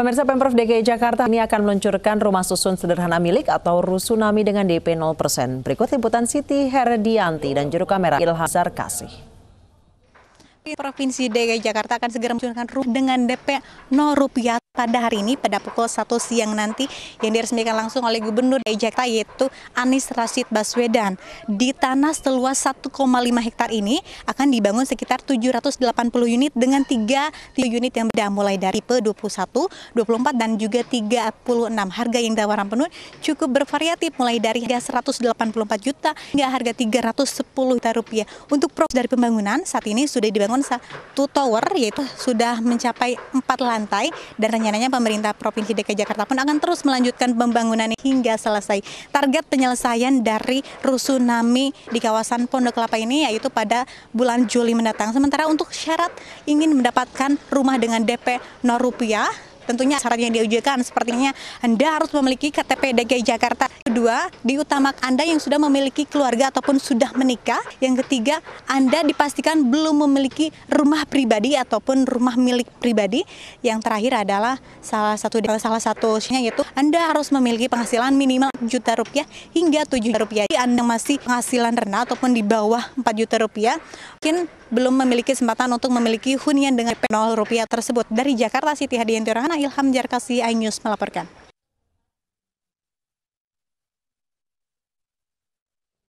Pemirsa Pemprov DKI Jakarta ini akan meluncurkan rumah susun sederhana milik atau rusunami dengan DP 0%. Berikut liputan Siti Herdianti dan juru kamera Ilham Sarkasih. Provinsi DKI Jakarta akan segera meluncurkan dengan DP 0 rupiah pada hari ini pada pukul 1 siang nanti yang diresmikan langsung oleh Gubernur DKI Jakarta yaitu Anies Rashid Baswedan. Di tanah seluas 1,5 hektar ini akan dibangun sekitar 780 unit dengan 3, 3 unit yang beda mulai dari p 21, 24 dan juga 36. Harga yang ditawarkan penuh cukup bervariatif mulai dari harga 184 juta hingga harga 310 juta rupiah. Untuk proses dari pembangunan saat ini sudah dibangun dibangun satu tower yaitu sudah mencapai empat lantai dan rencananya pemerintah Provinsi DKI Jakarta pun akan terus melanjutkan pembangunan hingga selesai. Target penyelesaian dari rusunami di kawasan Pondok Kelapa ini yaitu pada bulan Juli mendatang. Sementara untuk syarat ingin mendapatkan rumah dengan DP 0 rupiah tentunya syarat yang diujikan sepertinya Anda harus memiliki KTP DKI Jakarta. Kedua, diutamakan Anda yang sudah memiliki keluarga ataupun sudah menikah. Yang ketiga, Anda dipastikan belum memiliki rumah pribadi ataupun rumah milik pribadi. Yang terakhir adalah salah satu salah satunya yaitu Anda harus memiliki penghasilan minimal juta rupiah hingga tujuh juta rupiah. Jadi Anda masih penghasilan rendah ataupun di bawah empat juta rupiah, mungkin belum memiliki kesempatan untuk memiliki hunian dengan 0 rupiah tersebut. Dari Jakarta Siti Hadianti Rohana, Ilham Jarkasi, iNews melaporkan.